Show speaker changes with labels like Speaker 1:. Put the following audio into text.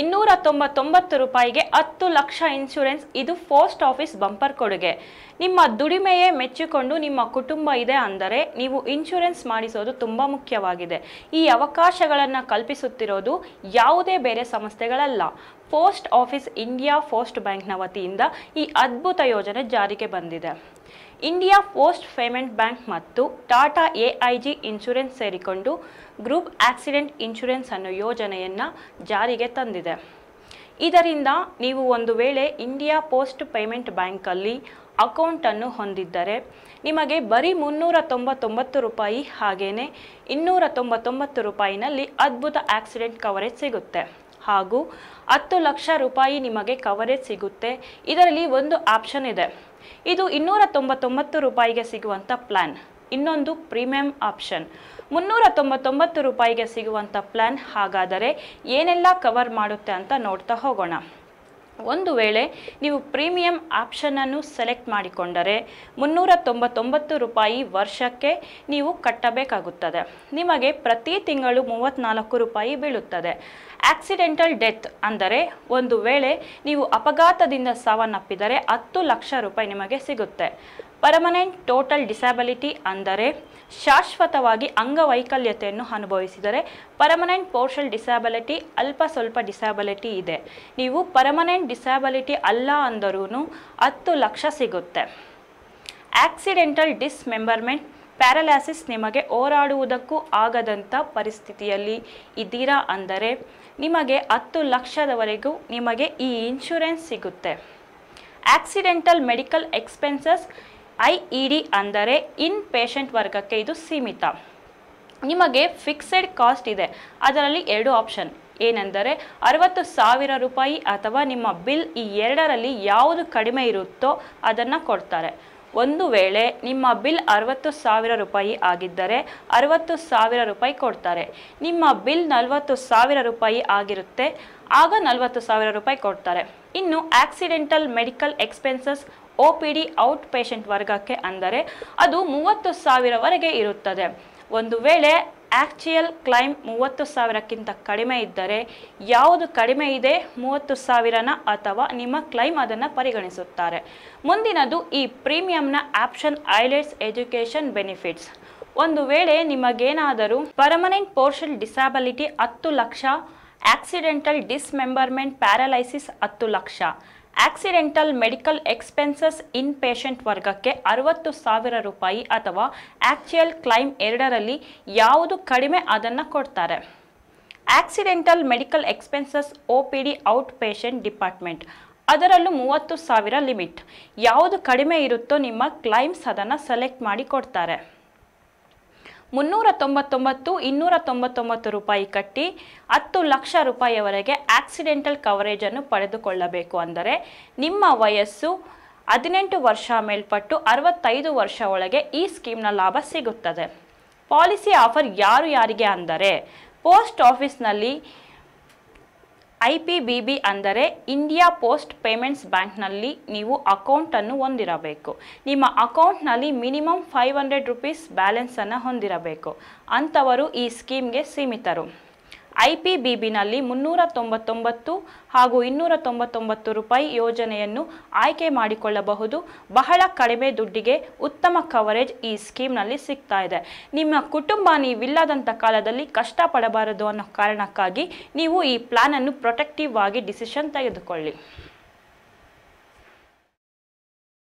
Speaker 1: ಇನ್ನೂರ ತೊಂಬತ್ತೊಂಬತ್ತು ರೂಪಾಯಿಗೆ ಹತ್ತು ಲಕ್ಷ ಇನ್ಶೂರೆನ್ಸ್ ಇದು ಪೋಸ್ಟ್ ಆಫೀಸ್ ಬಂಪರ್ ಕೊಡುಗೆ ನಿಮ್ಮ ದುಡಿಮೆಯೇ ಮೆಚ್ಚಿಕೊಂಡು ನಿಮ್ಮ ಕುಟುಂಬ ಇದೆ ಅಂದರೆ ನೀವು ಇನ್ಶೂರೆನ್ಸ್ ಮಾಡಿಸೋದು ತುಂಬ ಮುಖ್ಯವಾಗಿದೆ ಈ ಅವಕಾಶಗಳನ್ನು ಕಲ್ಪಿಸುತ್ತಿರೋದು ಯಾವುದೇ ಬೇರೆ ಸಂಸ್ಥೆಗಳಲ್ಲ ಪೋಸ್ಟ್ ಆಫೀಸ್ ಇಂಡಿಯಾ ಪೋಸ್ಟ್ ಬ್ಯಾಂಕ್ನ ವತಿಯಿಂದ ಈ ಅದ್ಭುತ ಯೋಜನೆ ಜಾರಿಗೆ ಬಂದಿದೆ ಇಂಡಿಯಾ ಪೋಸ್ಟ್ ಪೇಮೆಂಟ್ ಬ್ಯಾಂಕ್ ಮತ್ತು ಟಾಟಾ ಎಐಜಿ ಇನ್ಶೂರೆನ್ಸ್ ಸೇರಿಕೊಂಡು ಗ್ರೂಪ್ ಆಕ್ಸಿಡೆಂಟ್ ಇನ್ಶೂರೆನ್ಸ್ ಅನ್ನೋ ಯೋಜನೆಯನ್ನು ಜಾರಿಗೆ ತಂದಿದೆ ಇದರಿಂದ ನೀವು ಒಂದು ವೇಳೆ ಇಂಡಿಯಾ ಪೋಸ್ಟ್ ಪೇಮೆಂಟ್ ಬ್ಯಾಂಕಲ್ಲಿ ಅಕೌಂಟನ್ನು ಹೊಂದಿದ್ದರೆ ನಿಮಗೆ ಬರೀ ಮುನ್ನೂರ ತೊಂಬತ್ತೊಂಬತ್ತು ರೂಪಾಯಿ ಹಾಗೆಯೇ ಇನ್ನೂರ ತೊಂಬತ್ತೊಂಬತ್ತು ರೂಪಾಯಿನಲ್ಲಿ ಅದ್ಭುತ ಆಕ್ಸಿಡೆಂಟ್ ಕವರೇಜ್ ಸಿಗುತ್ತೆ ಹಾಗೂ ಹತ್ತು ಲಕ್ಷ ರೂಪಾಯಿ ನಿಮಗೆ ಕವರೇಜ್ ಸಿಗುತ್ತೆ ಇದರಲ್ಲಿ ಒಂದು ಆಪ್ಷನ್ ಇದೆ ಇದು ಇನ್ನೂರ ತೊಂಬತ್ತೊಂಬತ್ತು ರೂಪಾಯಿಗೆ ಸಿಗುವಂಥ ಪ್ಲಾನ್ ಇನ್ನೊಂದು ಪ್ರೀಮಿಯಂ ಆಪ್ಷನ್ ಮುನ್ನೂರ ತೊಂಬತ್ತೊಂಬತ್ತು ರೂಪಾಯಿಗೆ ಸಿಗುವಂಥ ಪ್ಲಾನ್ ಹಾಗಾದರೆ ಏನೆಲ್ಲ ಕವರ್ ಮಾಡುತ್ತೆ ಅಂತ ನೋಡ್ತಾ ಹೋಗೋಣ ಒಂದು ವೇಳೆ ನೀವು ಪ್ರೀಮಿಯಂ ಆಪ್ಷನನ್ನು ಸೆಲೆಕ್ಟ್ ಮಾಡಿಕೊಂಡರೆ ಮುನ್ನೂರ ತೊಂಬತ್ತೊಂಬತ್ತು ರೂಪಾಯಿ ವರ್ಷಕ್ಕೆ ನೀವು ಕಟ್ಟಬೇಕಾಗುತ್ತದೆ ನಿಮಗೆ ಪ್ರತಿ ತಿಂಗಳು ಮೂವತ್ತ್ನಾಲ್ಕು ರೂಪಾಯಿ ಬೀಳುತ್ತದೆ ಆಕ್ಸಿಡೆಂಟಲ್ ಡೆತ್ ಅಂದರೆ ಒಂದು ವೇಳೆ ನೀವು ಅಪಘಾತದಿಂದ ಸಾವನ್ನಪ್ಪಿದರೆ ಹತ್ತು ಲಕ್ಷ ರೂಪಾಯಿ ನಿಮಗೆ ಸಿಗುತ್ತೆ ಪರ್ಮನೆಂಟ್ ಟೋಟಲ್ ಡಿಸಬಿಲಿಟಿ ಅಂದರೆ ಶಾಶ್ವತವಾಗಿ ಅಂಗವೈಕಲ್ಯತೆಯನ್ನು ಅನುಭವಿಸಿದರೆ ಪರ್ಮನೆಂಟ್ ಪೋರ್ಷಲ್ ಡಿಸ್ಯಾಬಿಲಿಟಿ ಅಲ್ಪ ಸ್ವಲ್ಪ ಡಿಸ್ಯಾಬಿಲಿಟಿ ಇದೆ ನೀವು ಪರ್ಮನೆಂಟ್ ಡಿಸ್ಯಾಬಿಲಿಟಿ ಅಲ್ಲ ಅಂದರೂ ಹತ್ತು ಲಕ್ಷ ಸಿಗುತ್ತೆ ಆಕ್ಸಿಡೆಂಟಲ್ ಡಿಸ್ಮೆಂಬರ್ಮೆಂಟ್ ಪ್ಯಾರಲಾಸಿಸ್ ನಿಮಗೆ ಹೋರಾಡುವುದಕ್ಕೂ ಆಗದಂಥ ಪರಿಸ್ಥಿತಿಯಲ್ಲಿ ಇದ್ದೀರಾ ಅಂದರೆ ನಿಮಗೆ ಹತ್ತು ಲಕ್ಷದವರೆಗೂ ನಿಮಗೆ ಈ ಇನ್ಶೂರೆನ್ಸ್ ಸಿಗುತ್ತೆ accidental medical expenses I E D ಅಂದರೆ ಇನ್ ಪೇಷಂಟ್ ವರ್ಗಕ್ಕೆ ಇದು ಸೀಮಿತ ನಿಮಗೆ ಫಿಕ್ಸೆಡ್ ಕಾಸ್ಟ್ ಇದೆ ಅದರಲ್ಲಿ ಎರಡು ಆಪ್ಷನ್ ಏನೆಂದರೆ ಅರವತ್ತು ಸಾವಿರ ರೂಪಾಯಿ ಅಥವಾ ನಿಮ್ಮ ಬಿಲ್ ಈ ಎರಡರಲ್ಲಿ ಯಾವುದು ಕಡಿಮೆ ಇರುತ್ತೋ ಅದನ್ನು ಕೊಡ್ತಾರೆ ಒಂದು ವೇಳೆ ನಿಮ್ಮ ಬಿಲ್ ಅರವತ್ತು ಸಾವಿರ ರೂಪಾಯಿ ಆಗಿದ್ದರೆ ಅರವತ್ತು ಸಾವಿರ ರೂಪಾಯಿ ಕೊಡ್ತಾರೆ ನಿಮ್ಮ ಬಿಲ್ ನಲವತ್ತು ಸಾವಿರ ರೂಪಾಯಿ ಆಗಿರುತ್ತೆ ಆಗ ನಲವತ್ತು ಸಾವಿರ ರೂಪಾಯಿ ಕೊಡ್ತಾರೆ ಇನ್ನು accidental medical expenses O P D out patient ವರ್ಗಕ್ಕೆ ಅಂದರೆ ಅದು ಮೂವತ್ತು ಸಾವಿರವರೆಗೆ ಇರುತ್ತದೆ ಒಂದು ವೇಳೆ ಆ್ಯಕ್ಚುಯಲ್ ಕ್ಲೈಮ್ ಮೂವತ್ತು ಸಾವಿರಕ್ಕಿಂತ ಕಡಿಮೆ ಇದ್ದರೆ ಯಾವುದು ಕಡಿಮೆ ಇದೆ ಮೂವತ್ತು ಸಾವಿರನ ಅಥವಾ ನಿಮ್ಮ ಕ್ಲೈಮ್ ಅದನ್ನು ಪರಿಗಣಿಸುತ್ತಾರೆ ಮುಂದಿನದು ಈ ಪ್ರೀಮಿಯಂನ ಆಪ್ಷನ್ ಐಲೆಟ್ಸ್ ಎಜುಕೇಷನ್ ಬೆನಿಫಿಟ್ಸ್ ಒಂದು ವೇಳೆ ನಿಮಗೇನಾದರೂ ಪರ್ಮನೆಂಟ್ ಪೋರ್ಷಲ್ ಡಿಸಾಬಿಲಿಟಿ ಹತ್ತು ಲಕ್ಷ ಆಕ್ಸಿಡೆಂಟಲ್ ಡಿಸ್ಮೆಂಬರ್ಮೆಂಟ್ ಪ್ಯಾರಲೈಸಿಸ್ ಹತ್ತು lakh accidental medical expenses in patient ವರ್ಗಕ್ಕೆ ಅರವತ್ತು ಸಾವಿರ ರೂಪಾಯಿ ಅಥವಾ ಆಕ್ಚುಯಲ್ ಕ್ಲೈಮ್ ಎರಡರಲ್ಲಿ ಯಾವುದು ಕಡಿಮೆ ಅದನ್ನು ಕೊಡ್ತಾರೆ accidental medical expenses O P D out patient department ಅದರಲ್ಲೂ ಮೂವತ್ತು ಸಾವಿರ ಲಿಮಿಟ್ ಯಾವುದು ಕಡಿಮೆ ಇರುತ್ತೋ ನಿಮ್ಮ ಕ್ಲೈಮ್ಸ್ ಅದನ್ನು ಸೆಲೆಕ್ಟ್ ಮಾಡಿ ಕೊಡ್ತಾರೆ ಮುನ್ನೂರ ತೊಂಬತ್ತೊಂಬತ್ತು ಇನ್ನೂರ ತೊಂಬತ್ತೊಂಬತ್ತು ರೂಪಾಯಿ ಕಟ್ಟಿ ಹತ್ತು ಲಕ್ಷ ರೂಪಾಯಿಯವರೆಗೆ ಆಕ್ಸಿಡೆಂಟಲ್ ಕವರೇಜನ್ನು ಪಡೆದುಕೊಳ್ಳಬೇಕು ಅಂದರೆ ನಿಮ್ಮ ವಯಸ್ಸು ಹದಿನೆಂಟು ವರ್ಷ ಮೇಲ್ಪಟ್ಟು ಅರವತ್ತೈದು ವರ್ಷ ಒಳಗೆ ಈ ಸ್ಕೀಮ್ನ ಲಾಭ ಸಿಗುತ್ತದೆ ಪಾಲಿಸಿ ಆಫರ್ ಯಾರು ಯಾರಿಗೆ ಅಂದರೆ ಪೋಸ್ಟ್ ಆಫೀಸ್ನಲ್ಲಿ ಐ ಪಿ ಬಿ ಬಿ ಅಂದರೆ ಇಂಡಿಯಾ ಪೋಸ್ಟ್ ಪೇಮೆಂಟ್ಸ್ ಬ್ಯಾಂಕ್ನಲ್ಲಿ ನೀವು ಅಕೌಂಟನ್ನು ಹೊಂದಿರಬೇಕು ನಿಮ್ಮ ಅಕೌಂಟ್ನಲ್ಲಿ ಮಿನಿಮಮ್ ಫೈವ್ ಹಂಡ್ರೆಡ್ ರುಪೀಸ್ ಬ್ಯಾಲೆನ್ಸನ್ನು ಹೊಂದಿರಬೇಕು ಅಂಥವರು ಈ ಸ್ಕೀಮ್ಗೆ ಸೀಮಿತರು ಐಪಿಬಿಬಿನಲ್ಲಿ ಮುನ್ನೂರ ತೊಂಬತ್ತೊಂಬತ್ತು ಹಾಗೂ ಇನ್ನೂರ ತೊಂಬತ್ತೊಂಬತ್ತು ರೂಪಾಯಿ ಯೋಜನೆಯನ್ನು ಆಯ್ಕೆ ಮಾಡಿಕೊಳ್ಳಬಹುದು ಬಹಳ ಕಡಿಮೆ ದುಡ್ಡಿಗೆ ಉತ್ತಮ ಕವರೇಜ್ ಈ ಸ್ಕೀಮ್ನಲ್ಲಿ ಸಿಗ್ತಾ ಇದೆ ನಿಮ್ಮ ಕುಟುಂಬ ನೀವಿಲ್ಲದಂಥ ಕಾಲದಲ್ಲಿ ಕಷ್ಟಪಡಬಾರದು ಅನ್ನೋ ಕಾರಣಕ್ಕಾಗಿ ನೀವು ಈ ಪ್ಲಾನನ್ನು ಪ್ರೊಟೆಕ್ಟಿವ್ ಆಗಿ ಡಿಸಿಷನ್ ತೆಗೆದುಕೊಳ್ಳಿ